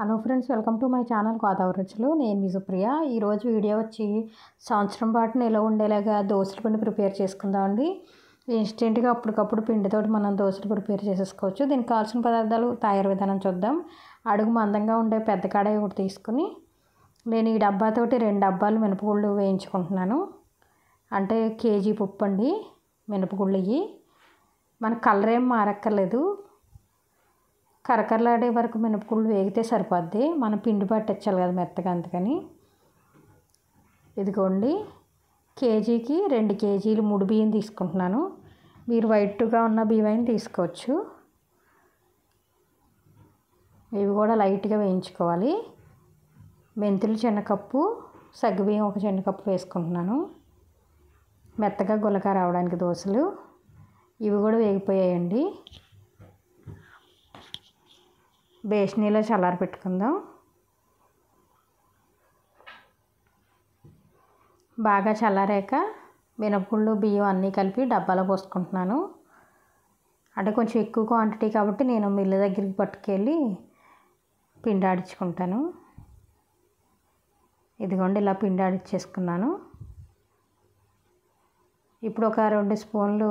hello friends welcome to my channel గోదావరిచులు నేను మీ సుప్రియ ఈరోజు వీడియో వచ్చి సంవత్సరం పాటు నిలవ ఉండేలాగా దోశలు పిండి ప్రిపేర్ చేసుకుందామండి ఇన్స్టెంట్గా అప్పటికప్పుడు పిండితోటి మనం దోశలు ప్రిపేర్ చేసేసుకోవచ్చు దీనికి కావాల్సిన పదార్థాలు తయారు విధానం చూద్దాం అడుగు మందంగా ఉండే పెద్ద కడాయి ఒకటి తీసుకుని నేను ఈ డబ్బాతోటి రెండు డబ్బాలు మినపగుళ్ళు వేయించుకుంటున్నాను అంటే కేజీ పప్పు అండి మినపగుళ్ళు ఇవి మనకు కలర్ ఏం మారక్కర్లేదు కరకరలాడే వరకు మినపగుళ్ళు వేగితే సరిపోద్ది మనం పిండి పట్టించాలి కదా మెత్తగా అందుకని ఇదిగోండి కేజీకి రెండు కేజీలు ముడి బియ్యం తీసుకుంటున్నాను మీరు వైట్గా ఉన్న బియ్యం తీసుకోవచ్చు ఇవి కూడా లైట్గా వేయించుకోవాలి మెంతులు చిన్న కప్పు సగ్గుబియ్యం ఒక చిన్న కప్పు వేసుకుంటున్నాను మెత్తగా గులక రావడానికి దోశలు ఇవి కూడా వేగిపోయాయండి బేషనీలో చల్లారి పెట్టుకుందాం బాగా చల్లారాక మినపగుళ్ళు బియ్యం అన్నీ కలిపి డబ్బాలో పోసుకుంటున్నాను అంటే కొంచెం ఎక్కువ క్వాంటిటీ కాబట్టి నేను మిల్లు దగ్గరికి పట్టుకెళ్ళి ఆడించుకుంటాను ఇదిగోండి ఇలా పిండాడిచ్చేసుకున్నాను ఇప్పుడు ఒక రెండు స్పూన్లు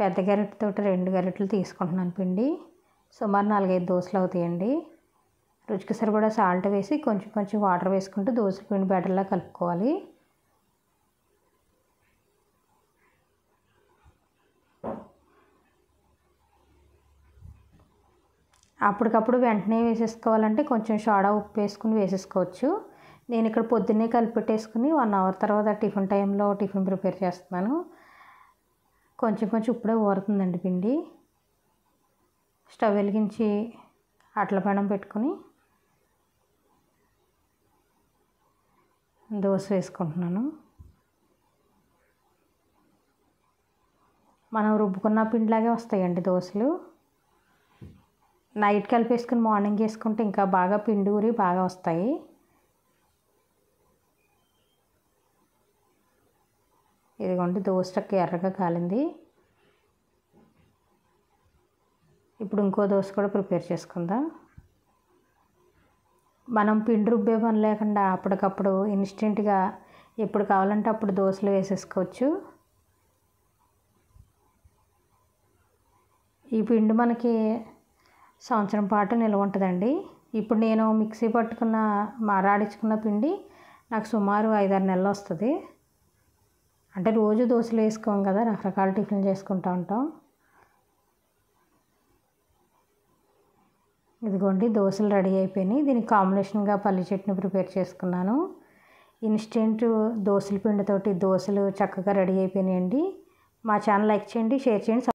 పెద్ద గరిటెతో రెండు గరిటెలు తీసుకుంటున్నాను పిండి సుమారు నాలుగైదు దోశలు అవుతాయండి రుచికి సరిపడా సాల్ట్ వేసి కొంచెం కొంచెం వాటర్ వేసుకుంటూ దోశల పిండి బ్యాటర్లా కలుపుకోవాలి అప్పటికప్పుడు వెంటనే వేసేసుకోవాలంటే కొంచెం సోడా ఉప్పు వేసుకుని వేసేసుకోవచ్చు నేను ఇక్కడ పొద్దున్నే కలిపెట్టేసుకుని వన్ అవర్ తర్వాత టిఫిన్ టైంలో టిఫిన్ ప్రిపేర్ చేస్తున్నాను కొంచెం కొంచెం ఇప్పుడే ఊరుతుందండి పిండి స్టవ్ వెలిగించి అట్లపడం పెట్టుకుని దోశ వేసుకుంటున్నాను మనం రుబ్బుకున్న పిండిలాగే వస్తాయండి దోశలు నైట్ కలిపేసుకుని మార్నింగ్ చేసుకుంటే ఇంకా బాగా పిండి ఊరి బాగా వస్తాయి ఇదిగోండి దోశకి ఎర్రగా కాలింది ఇప్పుడు ఇంకో దోశ కూడా ప్రిపేర్ చేసుకుందాం మనం పిండి రుబ్బే పని లేకుండా అప్పటికప్పుడు ఇన్స్టెంట్గా ఎప్పుడు కావాలంటే అప్పుడు దోశలు వేసేసుకోవచ్చు ఈ పిండి మనకి సంవత్సరం పాటు నిల్వ ఉంటుందండి ఇప్పుడు నేను మిక్సీ పట్టుకున్న మారాడించుకున్న పిండి నాకు సుమారు ఐదారు నెలలు వస్తుంది అంటే రోజు దోశలు వేసుకోం కదా రకరకాల టిఫిన్లు చేసుకుంటూ ఉంటాం ఇదిగోండి దోశలు రెడీ అయిపోయినాయి దీనికి కాంబినేషన్గా పల్లి చట్నీ ప్రిపేర్ చేసుకున్నాను ఇన్స్టెంట్ దోశల పిండితోటి దోశలు చక్కగా రెడీ అయిపోయినాయండి మా ఛానల్ లైక్ చేయండి షేర్ చేయండి